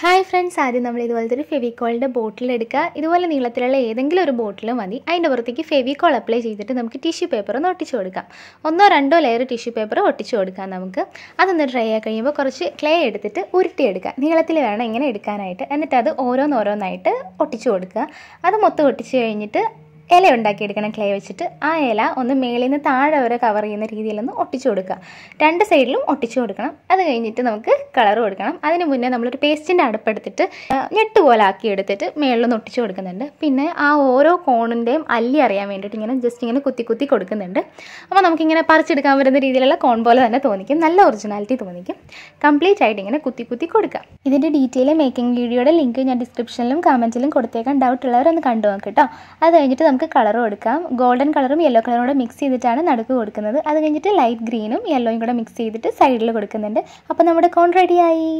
hi friends ആദ്യം നമ്മൾ ഇതുപോലത്തെ ഒരു ഫെവിക്കോളിൻ്റെ ബോട്ടിൽ എടുക്കുക ഇതുപോലെ നീളത്തിലുള്ള ഏതെങ്കിലും ഒരു ബോട്ടിൽ മതി അതിൻ്റെ പുറത്തേക്ക് ഫെവിക്കോൾ അപ്ലൈ ചെയ്തിട്ട് നമുക്ക് ടിഷ്യൂ പേപ്പർ ഒന്ന് ഒട്ടിച്ചു കൊടുക്കാം ഒന്നോ രണ്ടോ ലെയർ ടിഷ്യൂ പേപ്പർ ഒട്ടിച്ചു കൊടുക്കാം നമുക്ക് അതൊന്ന് ഡ്രൈ ആയി കഴിയുമ്പോൾ കുറച്ച് ക്ലേ എടുത്തിട്ട് ഉരുട്ടിയെടുക്കുക നീളത്തിൽ വേണം ഇങ്ങനെ എടുക്കാനായിട്ട് എന്നിട്ട് അത് ഓരോന്നോരോന്നായിട്ട് ഒട്ടിച്ചു കൊടുക്കുക അത് മൊത്തം ഒട്ടിച്ചു കഴിഞ്ഞിട്ട് ഇല ഉണ്ടാക്കിയെടുക്കണം ക്ലേ വെച്ചിട്ട് ആ ഇല ഒന്ന് മേളിൽ നിന്ന് താഴെ വരെ കവർ ചെയ്യുന്ന രീതിയിലൊന്ന് ഒട്ടിച്ചു കൊടുക്കുക രണ്ട് സൈഡിലും ഒട്ടിച്ചു കൊടുക്കണം അത് കഴിഞ്ഞിട്ട് നമുക്ക് കളർ കൊടുക്കണം അതിന് മുന്നേ നമ്മളൊരു പേസ്റ്റിൻ്റെ അടുപ്പെടുത്തിട്ട് ഞെട്ട് പോലെ ആക്കി എടുത്തിട്ട് മേളിലൊന്ന് ഒട്ടിച്ചു കൊടുക്കുന്നുണ്ട് പിന്നെ ആ ഓരോ കോണിൻ്റെയും അല്ലി അറിയാൻ വേണ്ടിയിട്ട് ഇങ്ങനെ ജസ്റ്റ് ഇങ്ങനെ കുത്തി കുത്തി കൊടുക്കുന്നുണ്ട് അപ്പോൾ നമുക്കിങ്ങനെ പറിച്ചെടുക്കാൻ വരുന്ന രീതിയിലുള്ള കോൺ പോലെ തന്നെ തോന്നിക്കും നല്ല ഒറിജിനാലിറ്റി തോന്നിക്കും കംപ്ലീറ്റ് ആയിട്ട് ഇങ്ങനെ കുത്തി കുത്തി കൊടുക്കുക ഇതിൻ്റെ ഡീറ്റെയിൽ മേക്കിംഗ് വീഡിയോയുടെ ലിങ്ക് ഞാൻ ഡിസ്ക്രിപ്ഷനിലും കമൻറ്റിലും കൊടുത്തേക്കാൻ ഡൗട്ട് ഉള്ളവരൊന്ന് കണ്ടു നോക്കാം കേട്ടോ അത് കഴിഞ്ഞിട്ട് നമുക്ക് കളർ കൊടുക്കാം ഗോൾഡൻ കളറും യെല്ലോ കളറും കൂടെ മിക്സ് ചെയ്തിട്ടാണ് നടുക്ക് കൊടുക്കുന്നത് അത് കഴിഞ്ഞിട്ട് ലൈറ്റ് ഗ്രീനും യെല്ലോയും കൂടെ മിക്സ് ചെയ്തിട്ട് സൈഡിൽ കൊടുക്കുന്നുണ്ട് അപ്പോൾ നമ്മുടെ കോൺ റെഡിയായി